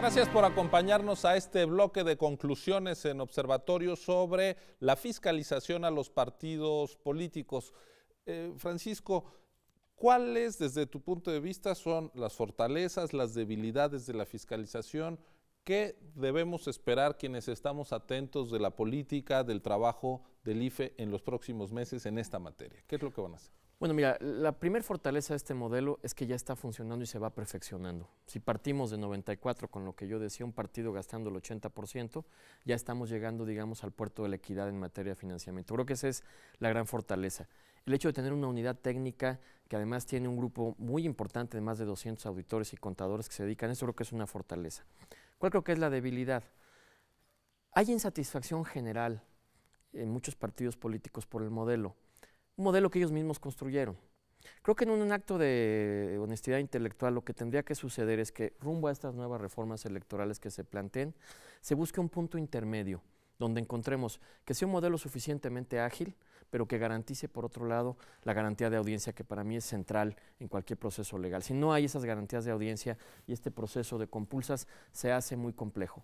Gracias por acompañarnos a este bloque de conclusiones en Observatorio sobre la fiscalización a los partidos políticos. Eh, Francisco, ¿cuáles desde tu punto de vista son las fortalezas, las debilidades de la fiscalización? ¿Qué debemos esperar quienes estamos atentos de la política, del trabajo del IFE en los próximos meses en esta materia? ¿Qué es lo que van a hacer? Bueno, mira, la primera fortaleza de este modelo es que ya está funcionando y se va perfeccionando. Si partimos de 94 con lo que yo decía, un partido gastando el 80%, ya estamos llegando, digamos, al puerto de la equidad en materia de financiamiento. Creo que esa es la gran fortaleza. El hecho de tener una unidad técnica que además tiene un grupo muy importante de más de 200 auditores y contadores que se dedican a eso, creo que es una fortaleza. ¿Cuál creo que es la debilidad? Hay insatisfacción general en muchos partidos políticos por el modelo un modelo que ellos mismos construyeron. Creo que en un acto de honestidad intelectual lo que tendría que suceder es que rumbo a estas nuevas reformas electorales que se planteen, se busque un punto intermedio donde encontremos que sea un modelo suficientemente ágil, pero que garantice, por otro lado, la garantía de audiencia, que para mí es central en cualquier proceso legal. Si no hay esas garantías de audiencia y este proceso de compulsas, se hace muy complejo.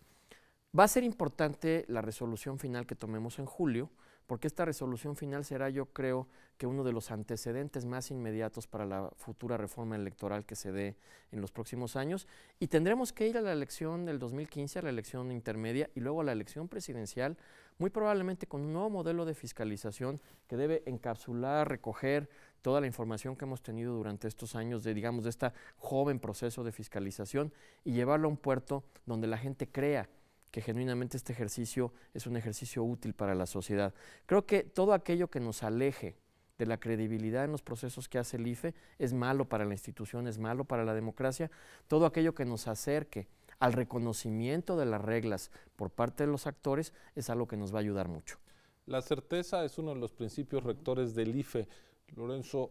Va a ser importante la resolución final que tomemos en julio, porque esta resolución final será, yo creo, que uno de los antecedentes más inmediatos para la futura reforma electoral que se dé en los próximos años. Y tendremos que ir a la elección del 2015, a la elección intermedia y luego a la elección presidencial, muy probablemente con un nuevo modelo de fiscalización que debe encapsular, recoger toda la información que hemos tenido durante estos años de, digamos, de este joven proceso de fiscalización y llevarlo a un puerto donde la gente crea que genuinamente este ejercicio es un ejercicio útil para la sociedad. Creo que todo aquello que nos aleje de la credibilidad en los procesos que hace el IFE es malo para la institución, es malo para la democracia. Todo aquello que nos acerque al reconocimiento de las reglas por parte de los actores es algo que nos va a ayudar mucho. La certeza es uno de los principios rectores del IFE. Lorenzo,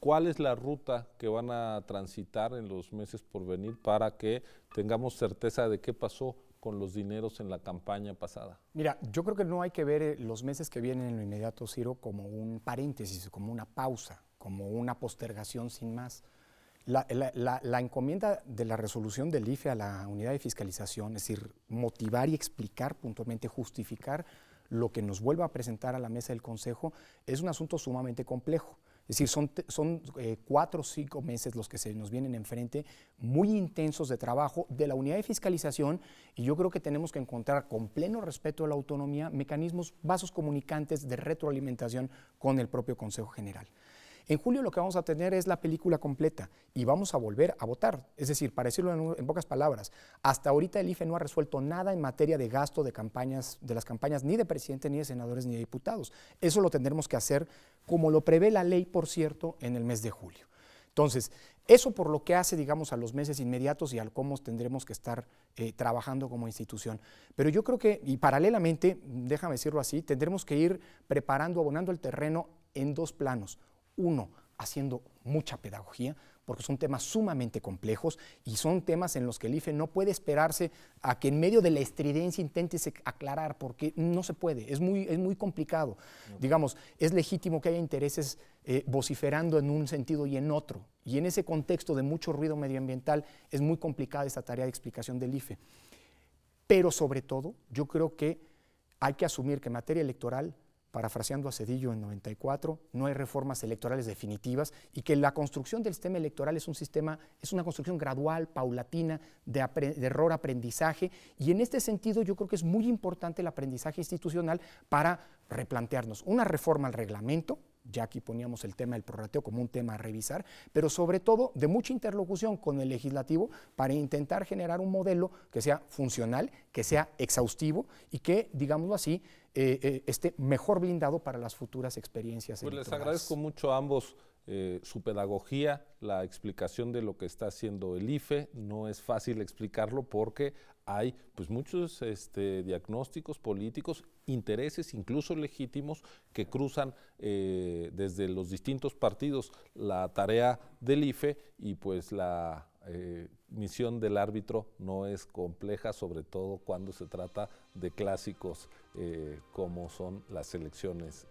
¿cuál es la ruta que van a transitar en los meses por venir para que tengamos certeza de qué pasó con los dineros en la campaña pasada? Mira, yo creo que no hay que ver eh, los meses que vienen en lo inmediato, Ciro, como un paréntesis, como una pausa, como una postergación sin más. La, encomienda de la resolución del IFE a la unidad de fiscalización, es decir, motivar y explicar puntualmente, justificar lo que nos vuelva a presentar a la mesa del Consejo, es un asunto sumamente complejo. Es decir, son, eh, cuatro o cinco meses los que se nos vienen enfrente, muy intensos de trabajo de la unidad de fiscalización y yo creo que tenemos que encontrar con pleno respeto a la autonomía mecanismos, vasos comunicantes de retroalimentación con el propio Consejo General. En julio lo que vamos a tener es la película completa y vamos a volver a votar. Es decir, para decirlo en, pocas palabras, hasta ahorita el IFE no ha resuelto nada en materia de gasto de campañas, de las campañas ni de presidente, ni de senadores, ni de diputados. Eso lo tendremos que hacer como lo prevé la ley, por cierto, en el mes de julio. Entonces, eso por lo que hace, digamos, a los meses inmediatos y al cómo tendremos que estar eh, trabajando como institución. Pero yo creo que, y paralelamente, déjame decirlo así, tendremos que ir preparando, abonando el terreno en dos planos. Uno, haciendo mucha pedagogía, porque son temas sumamente complejos y son temas en los que el IFE no puede esperarse a que en medio de la estridencia intente aclarar, porque no se puede, es muy, es muy complicado. Digamos, es legítimo que haya intereses eh, vociferando en un sentido y en otro, y en ese contexto de mucho ruido medioambiental es muy complicada esta tarea de explicación del IFE. Pero sobre todo, yo creo que hay que asumir que en materia electoral parafraseando a Cedillo en 94, no hay reformas electorales definitivas y que la construcción del sistema electoral es un sistema, es una construcción gradual, paulatina, de, de error-aprendizaje y en este sentido yo creo que es muy importante el aprendizaje institucional para replantearnos una reforma al reglamento, ya aquí poníamos el tema del prorrateo como un tema a revisar, pero sobre todo de mucha interlocución con el legislativo para intentar generar un modelo que sea funcional, que sea exhaustivo y que, digámoslo así, eh, eh, esté mejor blindado para las futuras experiencias. Pues les agradezco mucho a ambos eh, su pedagogía, la explicación de lo que está haciendo el IFE. No es fácil explicarlo porque hay pues muchos este, diagnósticos políticos, intereses incluso legítimos que cruzan eh, desde los distintos partidos la tarea del IFE y pues la eh, misión del árbitro no es compleja, sobre todo cuando se trata de clásicos eh, como son las elecciones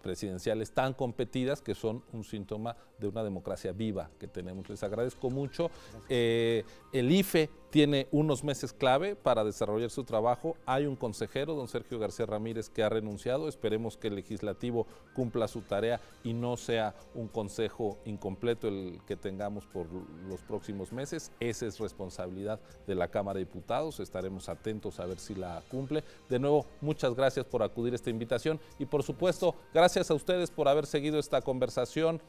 presidenciales tan competidas que son un síntoma de una democracia viva que tenemos. Les agradezco mucho. el IFE tiene unos meses clave para desarrollar su trabajo. Hay un consejero, don Sergio García Ramírez, que ha renunciado. Esperemos que el legislativo cumpla su tarea y no sea un consejo incompleto el que tengamos por los próximos meses. Esa es responsabilidad de la Cámara de Diputados. Estaremos atentos a ver si la cumple. De nuevo, muchas gracias por acudir a esta invitación y por supuesto, gracias a ustedes por haber seguido esta conversación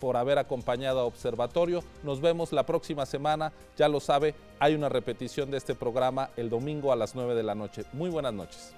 por haber acompañado a Observatorio. Nos vemos la próxima semana. Ya lo sabe, hay una repetición de este programa el domingo a las 9 de la noche. Muy buenas noches.